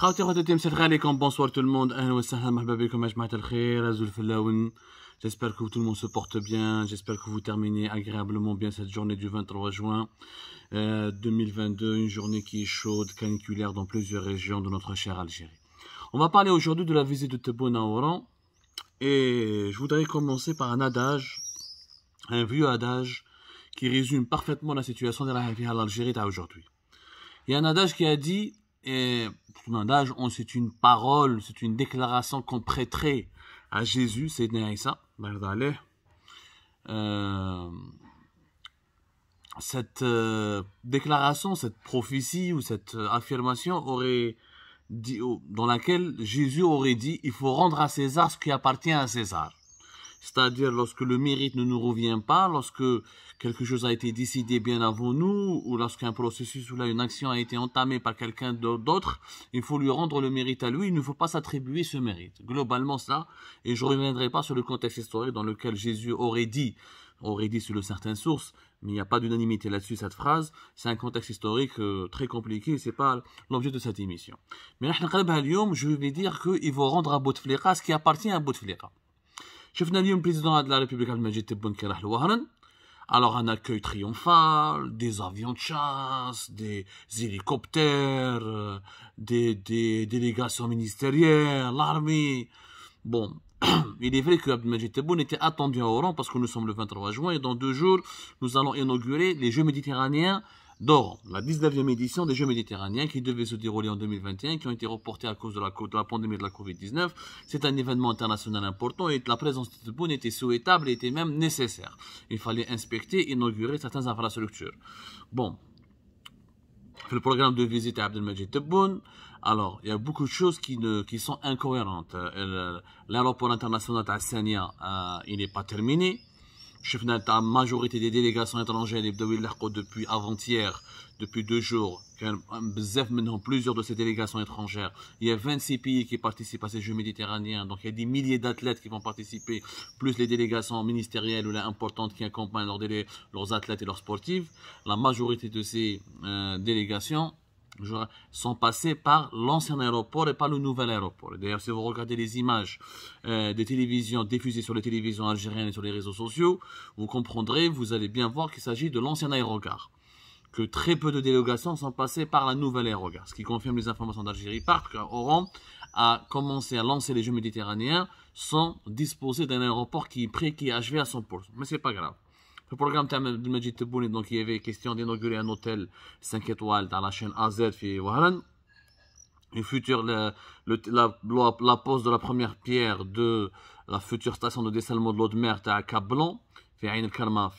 bonsoir tout le monde J'espère que tout le monde se porte bien. J'espère que vous terminez agréablement bien cette journée du 23 juin 2022, euh, une journée qui est chaude, caniculaire dans plusieurs régions de notre chère Algérie. On va parler aujourd'hui de la visite de Tebboune à Oran et je voudrais commencer par un adage, un vieux adage qui résume parfaitement la situation de la l'Algérie d'aujourd'hui. Il y a un adage qui a dit et tout on, c'est une parole, c'est une déclaration qu'on prêterait à Jésus, c'est ça, euh, cette euh, déclaration, cette prophétie ou cette euh, affirmation aurait dit, dans laquelle Jésus aurait dit, il faut rendre à César ce qui appartient à César c'est-à-dire lorsque le mérite ne nous revient pas, lorsque quelque chose a été décidé bien avant nous, ou lorsqu'un processus ou là une action a été entamée par quelqu'un d'autre, il faut lui rendre le mérite à lui, il ne faut pas s'attribuer ce mérite. Globalement ça, et je ne reviendrai pas sur le contexte historique dans lequel Jésus aurait dit, aurait dit selon certaines sources, mais il n'y a pas d'unanimité là-dessus cette phrase, c'est un contexte historique euh, très compliqué, n'est pas l'objet de cette émission. Mais je vais dire qu'il faut rendre à Bouteflika ce qui appartient à Bouteflika président de la République, la République عبد المجيد à Alors un accueil triomphal, des avions de chasse, des hélicoptères, des, délégations ministérielles, l'armée. Bon, il est vrai que Tebboune était attendu à Oran parce que nous sommes le 23 juin et dans deux jours, nous allons inaugurer les Jeux méditerranéens d'or, la 19e édition des Jeux méditerranéens qui devait se dérouler en 2021, qui ont été reportés à cause de la, pandémie de la Covid-19. C'est un événement international important et la présence de Tebboune était souhaitable et était même nécessaire. Il fallait inspecter, inaugurer certaines infrastructures. Bon, le programme de visite à Abdelmajid Tebboune, alors, il y a beaucoup de choses qui, sont incohérentes. Euh, l'aéroport international de euh, il n'est pas terminé. شفنا la majorité des délégations étrangères depuis avant-hier depuis deux jours maintenant plusieurs de ces délégations étrangères il y a 26 pays qui participent à ces jeux méditerranéens donc il y a des milliers d'athlètes qui vont participer plus les délégations ministérielles ou les importantes qui accompagnent leurs, athlètes et leurs sportifs la majorité de ces euh, délégations sont passés par l'ancien aéroport et par le nouvel aéroport. D'ailleurs, si vous regardez les images euh, des télévisions diffusées sur les télévisions algériennes et sur les réseaux sociaux, vous comprendrez, vous allez bien voir qu'il s'agit de l'ancien aérogare. Que très peu de délégations sont passées par la nouvelle aérogare, ce qui confirme les informations d'Algérie Parc Oran a commencé à lancer les Jeux méditerranéens sans disposer d'un aéroport qui est prêt, qui est achevé à son 100%. Mais ce n'est pas grave. Le programme de Majid Tabouni, donc il y avait question d'inaugurer un hôtel 5 étoiles dans la chaîne AZ fi Wahran. Une future, la, la, pose de la première pierre de la future station de dessalement de l'eau de mer à Cap Blanc, fi Ain Karma,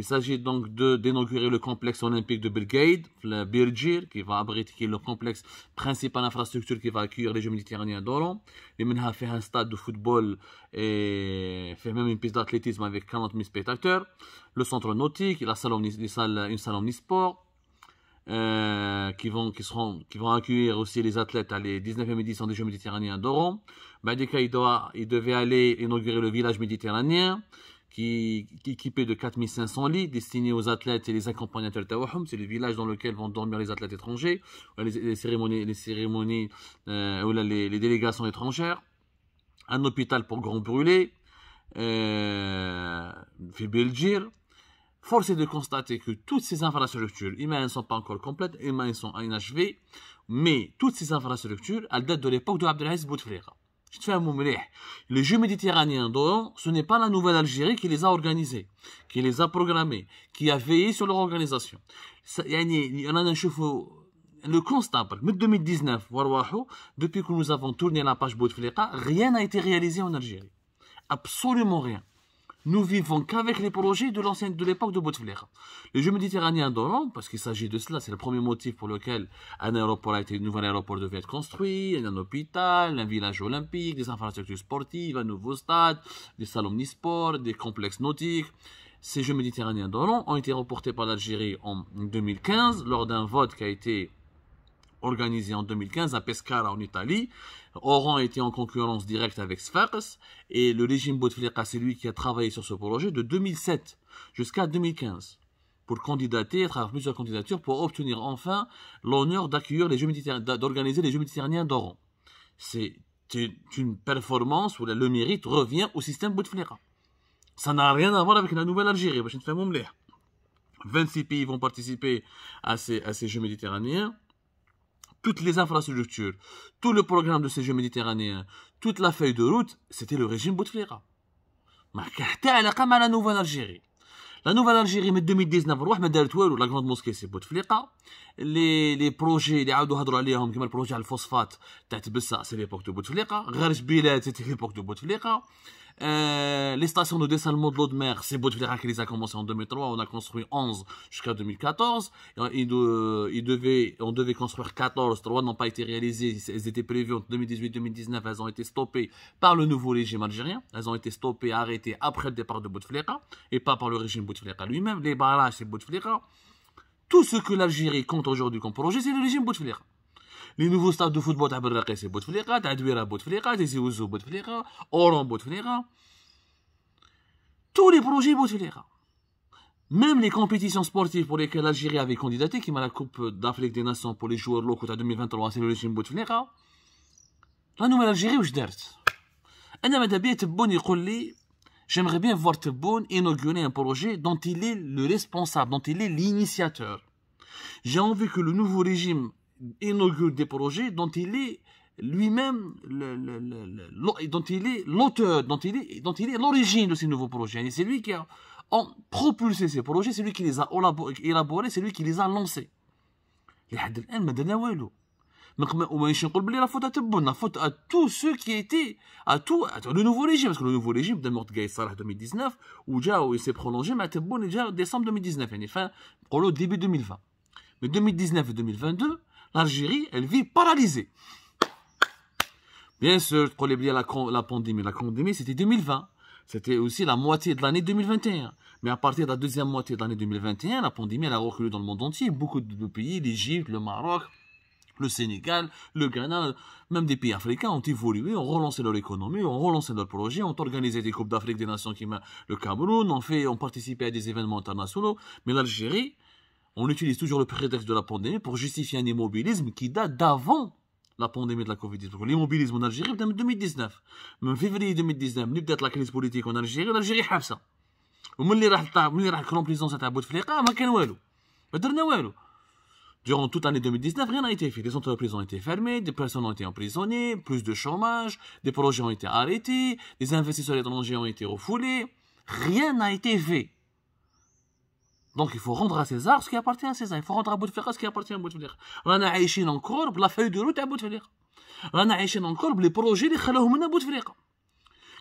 il s'agit donc d'inaugurer le complexe olympique de Belgrade, le Birgir, qui va abriter le complexe principal infrastructure qui va accueillir les Jeux méditerranéens d'Oran. Les Menha fait un stade de football et fait même une piste d'athlétisme avec 40 000 spectateurs. Le centre nautique, la salle une salle omnisport. Euh, qui, vont, qui, vont accueillir aussi les athlètes à les 19e édition des Jeux méditerranéens d'Oran. Badika, il, il devait aller inaugurer le village méditerranéen qui est équipé de 4500 lits destinés aux athlètes et les accompagnateurs Tawahum. C'est le village dans lequel vont dormir les athlètes étrangers, les, cérémonies, les, cérémonies euh, oh les, délégations étrangères. Un hôpital pour grands brûlés, euh, Fibelgir. Force est de constater que toutes ces infrastructures, humaines ne sont pas encore complètes, elles sont inachevées, mais toutes ces infrastructures, elles datent de l'époque de Abdelaziz Bouteflika. Je Le jeu méditerranéen d'Oran, ce n'est pas la Nouvelle-Algérie qui les a organisés, qui les a programmés, qui a veillé sur leur organisation. Il y a un Le constat, mais 2019, depuis que nous avons tourné la page Bouteflika, rien n'a été réalisé en Algérie. Absolument rien nous vivons qu'avec les projets de l'ancienne, de l'époque de Bouteflika. Les jeux méditerranéens d'Oran, parce qu'il s'agit de cela, c'est le premier motif pour lequel un aéroport a été, un nouvel aéroport devait être construit, un hôpital, un village olympique, des infrastructures sportives, un nouveau stade, des salons omnisports, des complexes nautiques. Ces jeux méditerranéens d'Oran ont été reportés par l'Algérie en 2015 lors d'un vote qui a été organisé en 2015 à Pescara en Italie. Oran était en concurrence directe avec Sfax et le régime Bouteflika, c'est lui qui a travaillé sur ce projet de 2007 jusqu'à 2015 pour candidater, à travers plusieurs candidatures, pour obtenir enfin l'honneur d'accueillir les Jeux d'organiser les Jeux méditerranéens d'Oran. C'est une performance où le mérite revient au système Bouteflika. Ça n'a rien à voir avec la nouvelle Algérie, 26 pays vont participer à ces Jeux méditerranéens toutes les infrastructures, tout le programme de ces Jeux méditerranéens, toute la feuille de route, c'était le régime Bouteflika. Mais la nouvelle Algérie. La nouvelle Algérie, mais 2019, la grande mosquée, c'est Bouteflika. Les, les projets, les عاودوا à عليهم comme le projet al phosphate c'est l'époque de Bouteflika. غرج بلاد c'était l'époque de Bouteflika. Euh, les stations de dessalement de l'eau de mer, c'est Bouteflika qui les a commencées en 2003, on a construit 11 jusqu'à 2014. on devait construire 14, 3 n'ont pas été réalisées, elles étaient prévues entre 2018-2019, elles ont été stoppées par le nouveau régime algérien, elles ont été stoppées, arrêtées après le départ de Bouteflika, et pas par le régime Bouteflika lui-même. Les barrages, c'est Bouteflika. Tout ce que l'Algérie compte aujourd'hui comme projet, c'est le régime Bouteflika. Les nouveaux stades de football تاع et بوتفليقه تاع دويره بوتفليقه تيزي وزو بوتفليقه Oran, بوتفليقه tous les projets Bouteflika. Même les compétitions sportives pour lesquelles l'Algérie avait candidaté, qui m'a la Coupe d'Afrique des Nations pour les joueurs locaux à 2023, c'est le régime Bouteflika. La nouvelle Algérie, où je derte. أنا ماذا بيا تبون يقول لي جيمغي بيان فوار un projet un il est le responsable, dont il est l'initiateur. J'ai envie que le nouveau régime inaugure des projets dont il est lui-même, le, le, le, dont il est l'auteur, dont il est, dont il est l'origine de ces nouveaux projets. Et c'est lui qui a propulsé ces projets, c'est lui qui les a élaborés, c'est lui qui les a lancés. لحد الان ما درنا والو la faute à tout ceux qui étaient à tout à tout à tout à que le nouveau régime, لو نوفو ريجيم بدا مرتقاي déjà 2019 s'est prolongé, mais برولونجي مع déjà déjà décembre 2019 fin pour le début 2020 Mais 2019 et 2022 l'Algérie, elle vit paralysée. Bien sûr, la, la pandémie. La pandémie, c'était 2020. C'était aussi la moitié de l'année 2021. Mais à partir de la deuxième moitié de l'année 2021, la pandémie, elle a reculé dans le monde entier. Beaucoup de pays, l'Égypte, le Maroc, le Sénégal, le Ghana, même des pays africains ont évolué, ont relancé leur économie, ont relancé leur projets, ont organisé des Coupes d'Afrique des Nations qui le Cameroun, ont, fait, ont participé à des événements internationaux. Mais l'Algérie, on utilise toujours le prétexte de la pandémie pour justifier un immobilisme qui date d'avant la pandémie de la Covid-19. L'immobilisme en Algérie, en 2019. Mais en février 2019, être la crise politique en Algérie, l'Algérie prison, وملي راح ملي راح Mais تاع بوتفليقه ما كان والو. ما درنا fait. Durant toute l'année 2019, rien n'a été fait. Des entreprises ont été fermées, des personnes ont été emprisonnées, plus de chômage, des projets ont été arrêtés, des investisseurs étrangers ont été refoulés. Rien n'a été fait. Donc il faut rendre à César ce qui appartient à César. Il faut rendre à Bouteflika ce qui appartient à Bouteflika. On a encore la feuille de route à Bouteflika. On a encore les projets qui sont à Bouteflika.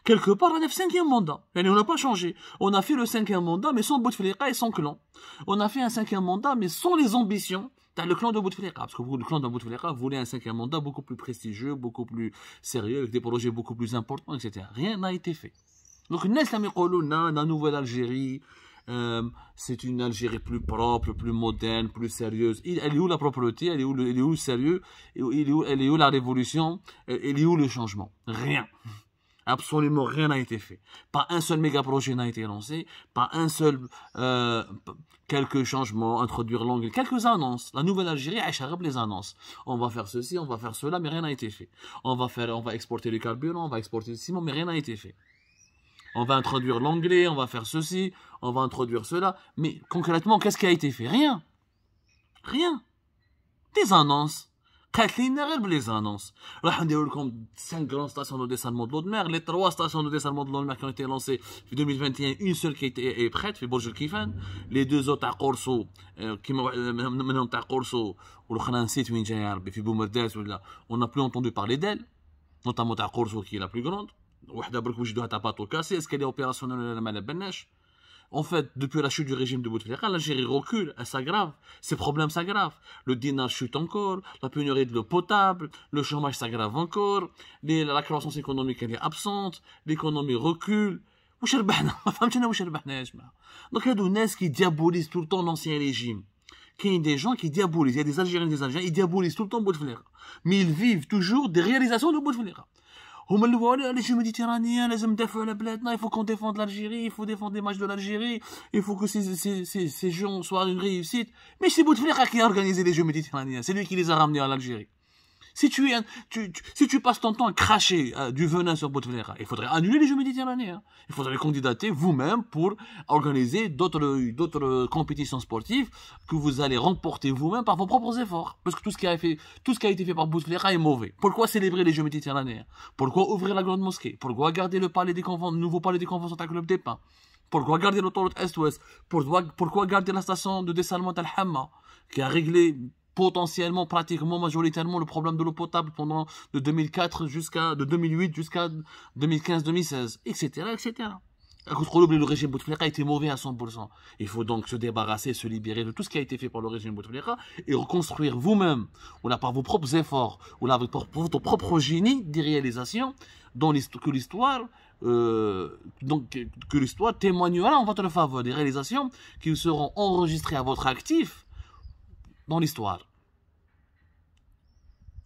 Quelque part, on a fait cinquième mandat. on n'a pas changé. On a fait le cinquième mandat, mais sans Bouteflika et sans clan. On a fait un cinquième mandat, mais sans les ambitions le clan de Bouteflika, parce que le clan de Bouteflika voulait un cinquième mandat beaucoup plus prestigieux, beaucoup plus sérieux, avec des projets beaucoup plus importants, etc. Rien n'a été fait. Donc, nest la nouvelle Algérie, euh, c'est une Algérie plus propre, plus moderne, plus sérieuse. elle est où la propreté Elle est où le, sérieux elle est où, la révolution euh, Elle est où le changement Rien. Absolument rien n'a été fait. Pas un seul méga projet n'a été lancé. Pas un seul. Euh, quelques changements, introduire l'anglais, quelques annonces. La nouvelle Algérie, échappé les annonces. On va faire ceci, on va faire cela, mais rien n'a été fait. On va, faire, on va exporter le carburant, on va exporter le ciment, mais rien n'a été fait on va introduire l'anglais, on va faire ceci, on va introduire cela. Mais concrètement, qu'est-ce qui a été fait Rien. Rien. Des annonces. les annonces. Là, on déroule comme cinq grandes stations de dessalement de l'eau de mer. Les trois stations de dessalement de l'eau de mer qui ont été lancées en 2021, une seule qui est prête, c'est bonjour Kifan. Les deux autres à Corso, euh, qui m'ont euh, à Corso, ou on n'a plus entendu parler d'elles. notamment à Corso qui est la plus grande. Est-ce qu'elle est opérationnelle ce qu'elle est opérationnelle En fait, depuis la chute du régime de Bouteflika, l'Algérie recule, elle s'aggrave, ses problèmes s'aggravent. Le dinar chute encore, la pénurie de l'eau potable, le chômage s'aggrave encore, la croissance économique elle est absente, l'économie recule. Donc il y a des gens qui diabolisent tout le temps l'ancien régime. Il y a des gens qui diabolisent, il y a des Algériens et des Algériens, ils diabolisent tout le temps Bouteflika. Mais ils vivent toujours des réalisations de Bouteflika. هما علاش لازم على بلادنا il faut qu'on défende l'Algérie il faut défendre les matchs de l'Algérie il faut que ces ces ces ces gens soient une réussite mais c'est Bouteflika qui a organisé les jeux méditerranéens c'est lui qui les a ramenés à l'Algérie si tu, si tu passes ton temps à cracher euh, du venin sur Bouteflika, il faudrait annuler les Jeux méditerranéens. Il faudrait candidater vous-même pour organiser d'autres, compétitions sportives que vous allez remporter vous-même par vos propres efforts. Parce que tout ce qui a, tout ce qui a été fait par Bouteflika est mauvais. Pourquoi célébrer les Jeux méditerranéens Pourquoi ouvrir la grande mosquée Pourquoi garder le palais des convents, nouveau palais des conventions à Club des Pins pourquoi garder l'autoroute Est-Ouest pourquoi, pourquoi garder la station de dessalement Al-Hamma qui a réglé potentiellement, pratiquement, majoritairement le problème de l'eau potable pendant de 2004 jusqu'à, de 2008 jusqu'à 2015-2016, etc., etc. Contre le régime a été mauvais à 100%. Il faut donc se débarrasser, se libérer de tout ce qui a été fait par le régime Bouteflika et reconstruire vous-même, ou là par vos propres efforts, ou là par votre propre génie des réalisations, dont que l'histoire, euh, donc que l'histoire témoignera en votre faveur des réalisations qui seront enregistrées à votre actif dans l'histoire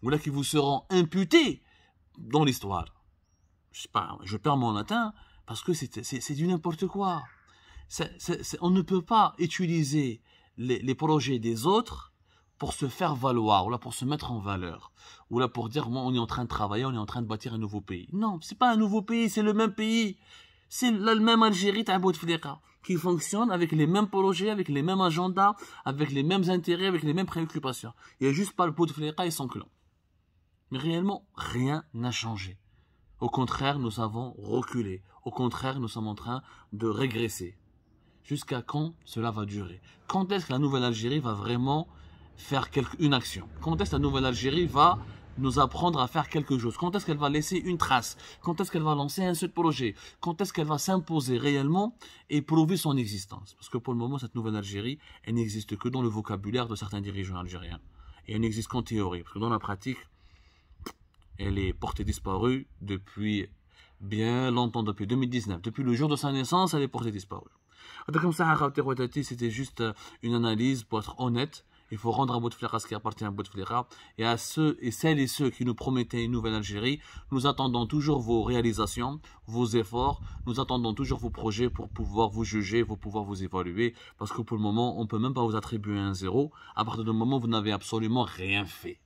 ou là qui vous seront imputés dans l'histoire. Je perds mon latin parce que c'est du n'importe quoi. on ne peut pas utiliser les, projets des autres pour se faire valoir, ou là pour se mettre en valeur, ou là pour dire, moi, on est en train de travailler, on est en train de bâtir un nouveau pays. Non, c'est pas un nouveau pays, c'est le même pays. C'est le même Algérie, Bouteflika, qui fonctionne avec les mêmes projets, avec les mêmes agendas, avec les mêmes intérêts, avec les mêmes préoccupations. Il n'y a juste pas le Bouteflika et son clan. Mais réellement, rien n'a changé. Au contraire, nous avons reculé. Au contraire, nous sommes en train de régresser. Jusqu'à quand cela va durer Quand est-ce que la Nouvelle-Algérie va vraiment faire une action Quand est-ce que la Nouvelle-Algérie va nous apprendre à faire quelque chose Quand est-ce qu'elle va laisser une trace Quand est-ce qu'elle va lancer un seul projet Quand est-ce qu'elle va s'imposer réellement et prouver son existence Parce que pour le moment, cette nouvelle Algérie, elle n'existe que dans le vocabulaire de certains dirigeants algériens. Et elle n'existe qu'en théorie, parce que dans la pratique, elle est portée disparue depuis bien longtemps, depuis 2019. Depuis le jour de sa naissance, elle est portée disparue. c'était juste une analyse pour être honnête. Il faut rendre à Bouteflika ce qui appartient à Bouteflika. Et à ceux et celles et ceux qui nous promettaient une nouvelle Algérie, nous attendons toujours vos réalisations, vos efforts. Nous attendons toujours vos projets pour pouvoir vous juger, pour pouvoir vous évaluer. Parce que pour le moment, on ne peut même pas vous attribuer un zéro à partir du moment où vous n'avez absolument rien fait.